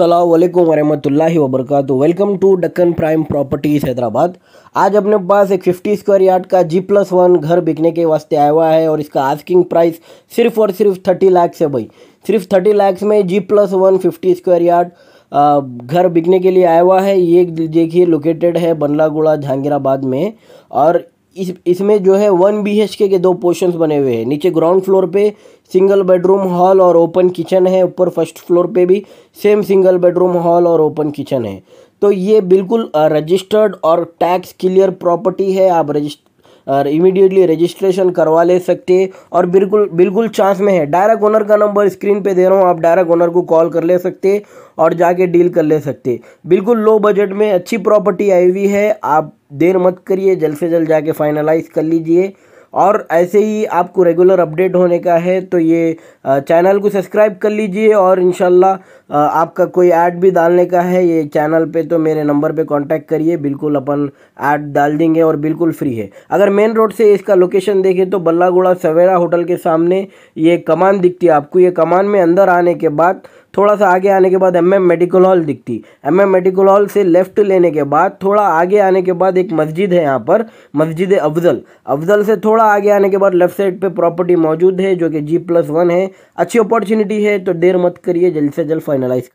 अल्लाम वरहमल वरक welcome to Deccan prime properties Hyderabad आज अपने पास एक 50 स्क्वायर यार्ड का जी प्लस वन घर बिकने के वास्ते आया हुआ है और इसका आस्किंग प्राइस सिर्फ और सिर्फ 30 लाख है भाई सिर्फ 30 लाख में G plus one fifty square yard घर बिकने के लिए आया हुआ है ये देखिए लोकेटेड है बनलागुड़ा जहांगीराबाद में और इस इसमें जो है वन बी के दो पोर्शंस बने हुए हैं नीचे ग्राउंड फ्लोर पे सिंगल बेडरूम हॉल और ओपन किचन है ऊपर फर्स्ट फ्लोर पे भी सेम सिंगल बेडरूम हॉल और ओपन किचन है तो ये बिल्कुल रजिस्टर्ड और टैक्स क्लियर प्रॉपर्टी है आप रजिस्ट और इमीडिएटली रजिस्ट्रेशन करवा ले सकते और बिल्कुल बिल्कुल चांस में है डायरेक्ट ओनर का नंबर स्क्रीन पे दे रहा हूँ आप डायरेक्ट ओनर को कॉल कर ले सकते और जाके डील कर ले सकते बिल्कुल लो बजट में अच्छी प्रॉपर्टी आई हुई है आप देर मत करिए जल्द से जल्द जाके फाइनलाइज कर लीजिए और ऐसे ही आपको रेगुलर अपडेट होने का है तो ये चैनल को सब्सक्राइब कर लीजिए और इन आपका कोई ऐड भी डालने का है ये चैनल पे तो मेरे नंबर पे कांटेक्ट करिए बिल्कुल अपन ऐड डाल देंगे और बिल्कुल फ्री है अगर मेन रोड से इसका लोकेशन देखें तो बल्लागोड़ा सवेरा होटल के सामने ये कमान दिखती है आपको ये कमान में अंदर आने के बाद थोड़ा सा आगे आने के बाद एम एम मेडिकल हॉल दिखती एम एम मेडिकल हॉल से लेफ्ट लेने के बाद थोड़ा आगे आने के बाद एक मस्जिद है यहाँ पर मस्जिद अफजल अफजल से थोड़ा आगे आने के बाद लेफ्ट साइड पे प्रॉपर्टी मौजूद है जो कि जी प्लस वन है अच्छी अपॉर्चुनिटी है तो देर मत करिए जल्द से जल्द फाइनलाइज